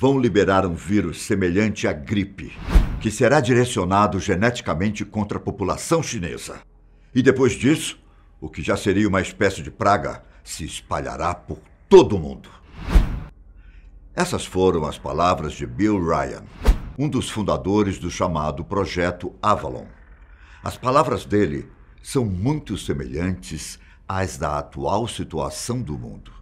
vão liberar um vírus semelhante à gripe, que será direcionado geneticamente contra a população chinesa. E depois disso, o que já seria uma espécie de praga se espalhará por todo o mundo. Essas foram as palavras de Bill Ryan, um dos fundadores do chamado Projeto Avalon. As palavras dele são muito semelhantes às da atual situação do mundo,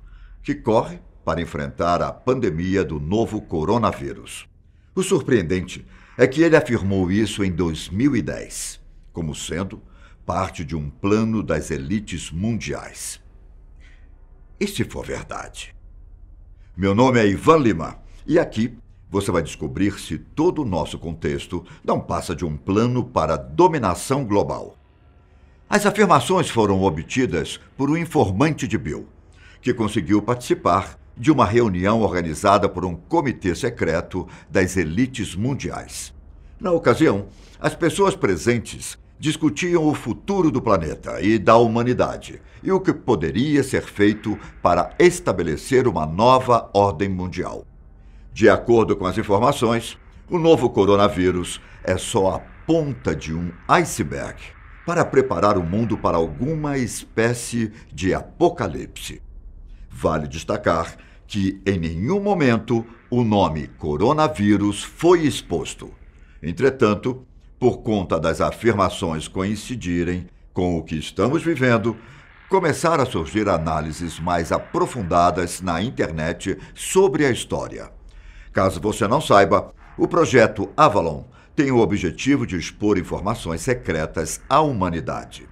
que corre para enfrentar a pandemia do novo coronavírus. O surpreendente é que ele afirmou isso em 2010, como sendo parte de um plano das elites mundiais. E se for verdade? Meu nome é Ivan Lima e aqui você vai descobrir se todo o nosso contexto não passa de um plano para dominação global. As afirmações foram obtidas por um informante de Bill, que conseguiu participar de uma reunião organizada por um comitê secreto das elites mundiais. Na ocasião, as pessoas presentes discutiam o futuro do planeta e da humanidade e o que poderia ser feito para estabelecer uma nova ordem mundial. De acordo com as informações, o novo coronavírus é só a ponta de um iceberg para preparar o mundo para alguma espécie de apocalipse. Vale destacar que em nenhum momento o nome coronavírus foi exposto. Entretanto, por conta das afirmações coincidirem com o que estamos vivendo, começaram a surgir análises mais aprofundadas na internet sobre a história. Caso você não saiba, o projeto Avalon tem o objetivo de expor informações secretas à humanidade.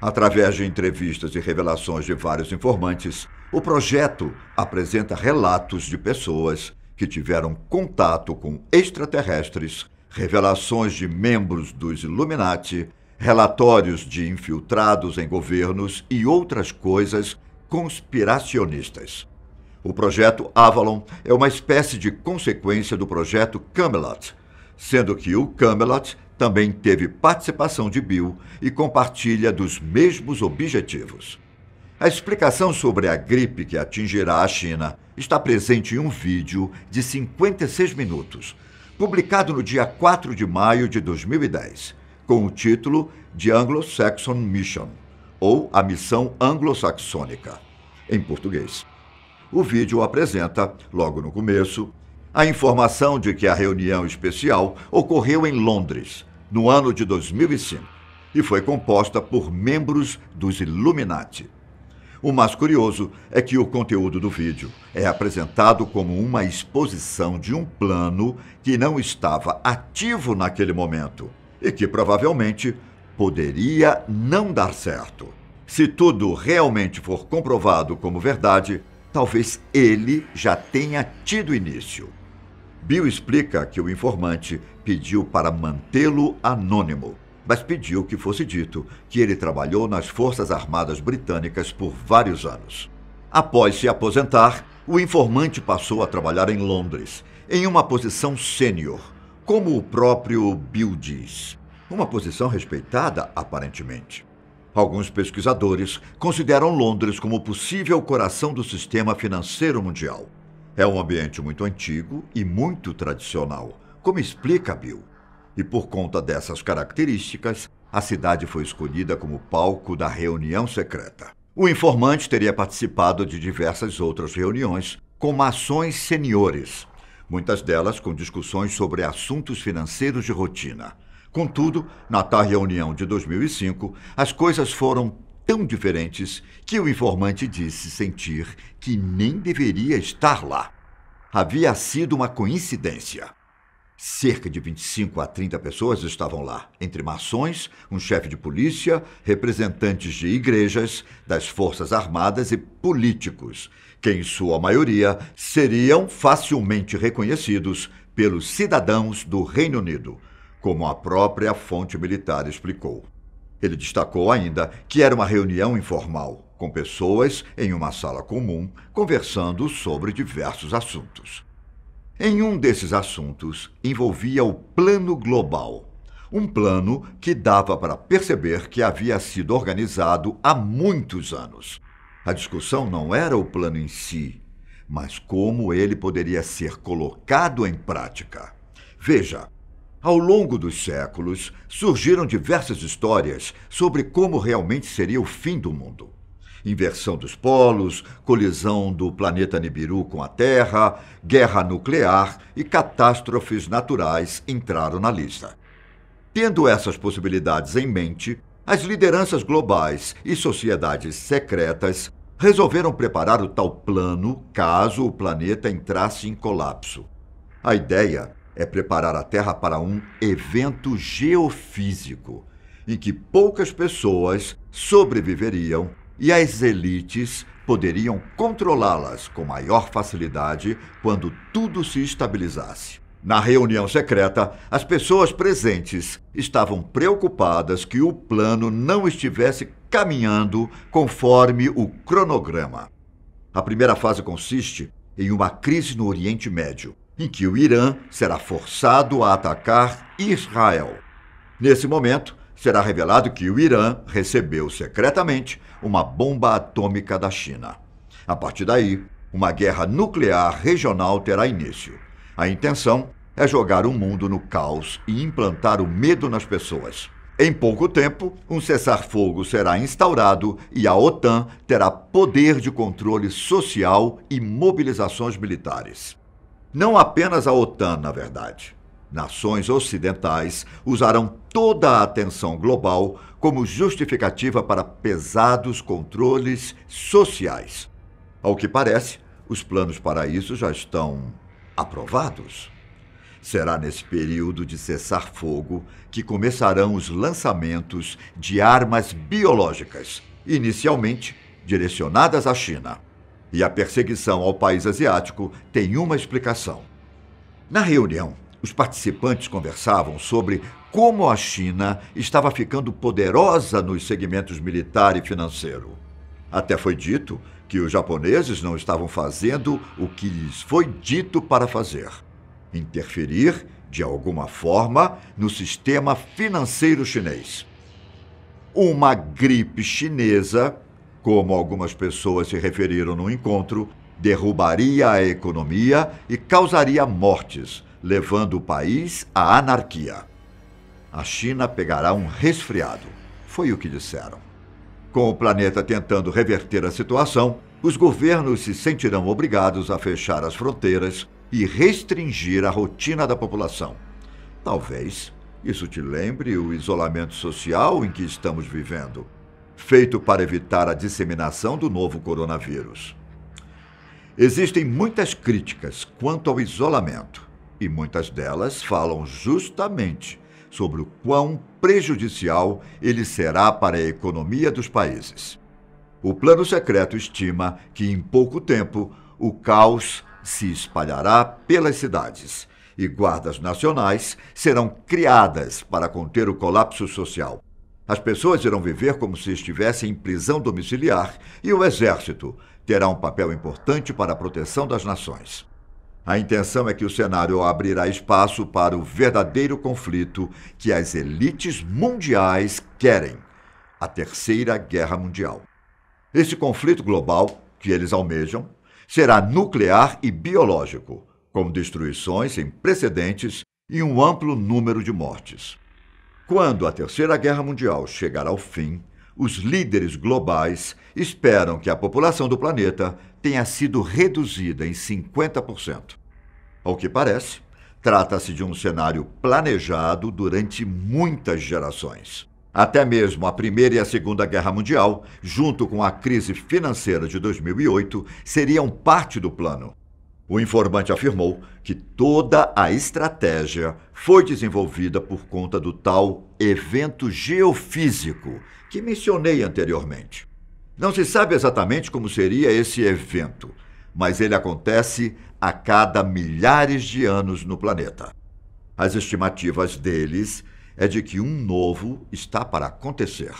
Através de entrevistas e revelações de vários informantes, o projeto apresenta relatos de pessoas que tiveram contato com extraterrestres, revelações de membros dos Illuminati, relatórios de infiltrados em governos e outras coisas conspiracionistas. O projeto Avalon é uma espécie de consequência do projeto Camelot, sendo que o Camelot também teve participação de Bill e compartilha dos mesmos objetivos. A explicação sobre a gripe que atingirá a China está presente em um vídeo de 56 minutos, publicado no dia 4 de maio de 2010, com o título de Anglo-Saxon Mission, ou a Missão Anglo-Saxônica, em português. O vídeo apresenta, logo no começo, a informação de que a reunião especial ocorreu em Londres, no ano de 2005, e foi composta por membros dos Illuminati. O mais curioso é que o conteúdo do vídeo é apresentado como uma exposição de um plano que não estava ativo naquele momento e que provavelmente poderia não dar certo. Se tudo realmente for comprovado como verdade, talvez ele já tenha tido início. Bill explica que o informante pediu para mantê-lo anônimo, mas pediu que fosse dito que ele trabalhou nas Forças Armadas Britânicas por vários anos. Após se aposentar, o informante passou a trabalhar em Londres, em uma posição sênior, como o próprio Bill diz. Uma posição respeitada, aparentemente. Alguns pesquisadores consideram Londres como possível coração do sistema financeiro mundial. É um ambiente muito antigo e muito tradicional, como explica Bill. E por conta dessas características, a cidade foi escolhida como palco da reunião secreta. O informante teria participado de diversas outras reuniões com ações seniores, muitas delas com discussões sobre assuntos financeiros de rotina. Contudo, na tal reunião de 2005, as coisas foram tão diferentes que o informante disse sentir que nem deveria estar lá. Havia sido uma coincidência. Cerca de 25 a 30 pessoas estavam lá, entre maçons, um chefe de polícia, representantes de igrejas, das forças armadas e políticos, que em sua maioria seriam facilmente reconhecidos pelos cidadãos do Reino Unido, como a própria fonte militar explicou. Ele destacou ainda que era uma reunião informal, com pessoas em uma sala comum conversando sobre diversos assuntos. Em um desses assuntos envolvia o Plano Global, um plano que dava para perceber que havia sido organizado há muitos anos. A discussão não era o plano em si, mas como ele poderia ser colocado em prática. Veja, ao longo dos séculos, surgiram diversas histórias sobre como realmente seria o fim do mundo. Inversão dos polos, colisão do planeta Nibiru com a Terra, guerra nuclear e catástrofes naturais entraram na lista. Tendo essas possibilidades em mente, as lideranças globais e sociedades secretas resolveram preparar o tal plano caso o planeta entrasse em colapso. A ideia é preparar a Terra para um evento geofísico em que poucas pessoas sobreviveriam e as elites poderiam controlá-las com maior facilidade quando tudo se estabilizasse. Na reunião secreta, as pessoas presentes estavam preocupadas que o plano não estivesse caminhando conforme o cronograma. A primeira fase consiste em uma crise no Oriente Médio, em que o Irã será forçado a atacar Israel. Nesse momento, será revelado que o Irã recebeu secretamente uma bomba atômica da China. A partir daí, uma guerra nuclear regional terá início. A intenção é jogar o mundo no caos e implantar o medo nas pessoas. Em pouco tempo, um cessar-fogo será instaurado e a OTAN terá poder de controle social e mobilizações militares. Não apenas a OTAN, na verdade. Nações ocidentais usarão toda a atenção global como justificativa para pesados controles sociais. Ao que parece, os planos para isso já estão aprovados. Será nesse período de cessar fogo que começarão os lançamentos de armas biológicas, inicialmente direcionadas à China. E a perseguição ao país asiático tem uma explicação. Na reunião, os participantes conversavam sobre como a China estava ficando poderosa nos segmentos militar e financeiro. Até foi dito que os japoneses não estavam fazendo o que lhes foi dito para fazer: interferir, de alguma forma, no sistema financeiro chinês. Uma gripe chinesa como algumas pessoas se referiram no encontro, derrubaria a economia e causaria mortes, levando o país à anarquia. A China pegará um resfriado, foi o que disseram. Com o planeta tentando reverter a situação, os governos se sentirão obrigados a fechar as fronteiras e restringir a rotina da população. Talvez isso te lembre o isolamento social em que estamos vivendo feito para evitar a disseminação do novo coronavírus. Existem muitas críticas quanto ao isolamento, e muitas delas falam justamente sobre o quão prejudicial ele será para a economia dos países. O plano secreto estima que em pouco tempo o caos se espalhará pelas cidades e guardas nacionais serão criadas para conter o colapso social. As pessoas irão viver como se estivessem em prisão domiciliar e o Exército terá um papel importante para a proteção das nações. A intenção é que o cenário abrirá espaço para o verdadeiro conflito que as elites mundiais querem a Terceira Guerra Mundial. Esse conflito global que eles almejam será nuclear e biológico, com destruições sem precedentes e um amplo número de mortes. Quando a Terceira Guerra Mundial chegar ao fim, os líderes globais esperam que a população do planeta tenha sido reduzida em 50%. Ao que parece, trata-se de um cenário planejado durante muitas gerações. Até mesmo a Primeira e a Segunda Guerra Mundial, junto com a crise financeira de 2008, seriam parte do plano. O informante afirmou que toda a estratégia foi desenvolvida por conta do tal evento geofísico que mencionei anteriormente. Não se sabe exatamente como seria esse evento, mas ele acontece a cada milhares de anos no planeta. As estimativas deles é de que um novo está para acontecer.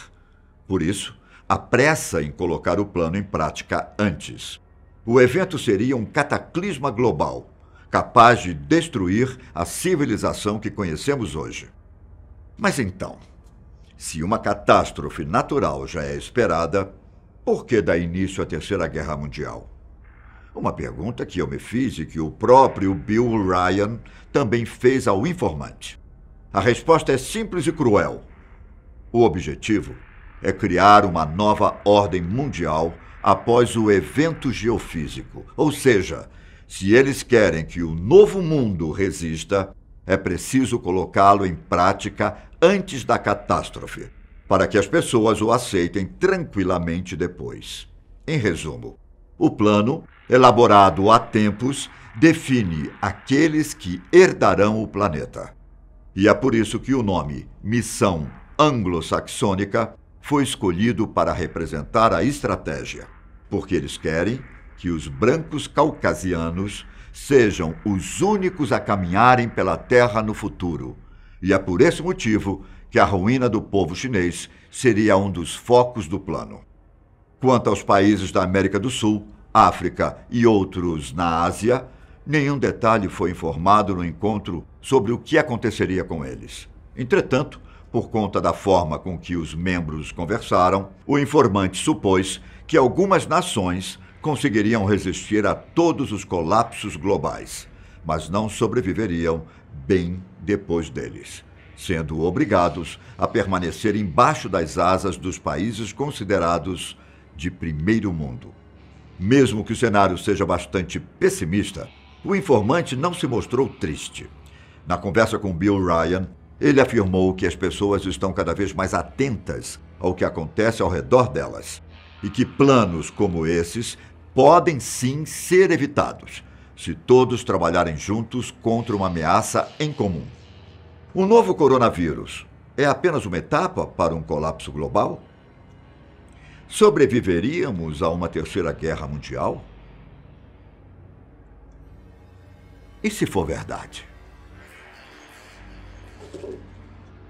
Por isso, a pressa em colocar o plano em prática antes. O evento seria um cataclisma global, capaz de destruir a civilização que conhecemos hoje. Mas então, se uma catástrofe natural já é esperada, por que dá início à Terceira Guerra Mundial? Uma pergunta que eu me fiz e que o próprio Bill Ryan também fez ao informante. A resposta é simples e cruel. O objetivo é criar uma nova ordem mundial após o evento geofísico. Ou seja, se eles querem que o novo mundo resista, é preciso colocá-lo em prática antes da catástrofe, para que as pessoas o aceitem tranquilamente depois. Em resumo, o plano, elaborado há tempos, define aqueles que herdarão o planeta. E é por isso que o nome Missão Anglo-Saxônica foi escolhido para representar a estratégia porque eles querem que os brancos caucasianos sejam os únicos a caminharem pela terra no futuro. E é por esse motivo que a ruína do povo chinês seria um dos focos do plano. Quanto aos países da América do Sul, África e outros na Ásia, nenhum detalhe foi informado no encontro sobre o que aconteceria com eles. Entretanto, por conta da forma com que os membros conversaram, o informante supôs que algumas nações conseguiriam resistir a todos os colapsos globais, mas não sobreviveriam bem depois deles, sendo obrigados a permanecer embaixo das asas dos países considerados de primeiro mundo. Mesmo que o cenário seja bastante pessimista, o informante não se mostrou triste. Na conversa com Bill Ryan, ele afirmou que as pessoas estão cada vez mais atentas ao que acontece ao redor delas e que planos como esses podem sim ser evitados se todos trabalharem juntos contra uma ameaça em comum. O novo coronavírus é apenas uma etapa para um colapso global? Sobreviveríamos a uma terceira guerra mundial? E se for verdade? Thank you.